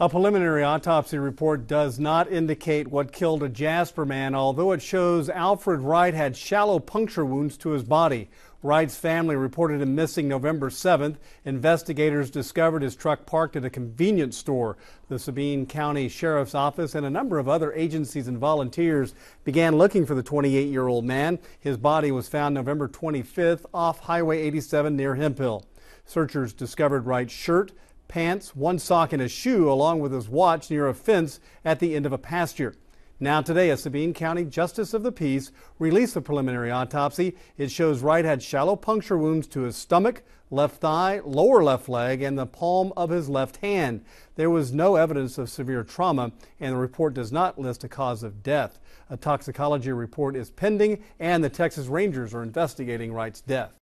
A preliminary autopsy report does not indicate what killed a Jasper man, although it shows Alfred Wright had shallow puncture wounds to his body. Wright's family reported him missing November 7th. Investigators discovered his truck parked at a convenience store. The Sabine County Sheriff's Office and a number of other agencies and volunteers began looking for the 28 year old man. His body was found November 25th off Highway 87 near Hempill. Searchers discovered Wright's shirt, pants, one sock, and a shoe, along with his watch near a fence at the end of a pasture. Now, today, a Sabine County Justice of the Peace released the preliminary autopsy. It shows Wright had shallow puncture wounds to his stomach, left thigh, lower left leg, and the palm of his left hand. There was no evidence of severe trauma, and the report does not list a cause of death. A toxicology report is pending, and the Texas Rangers are investigating Wright's death.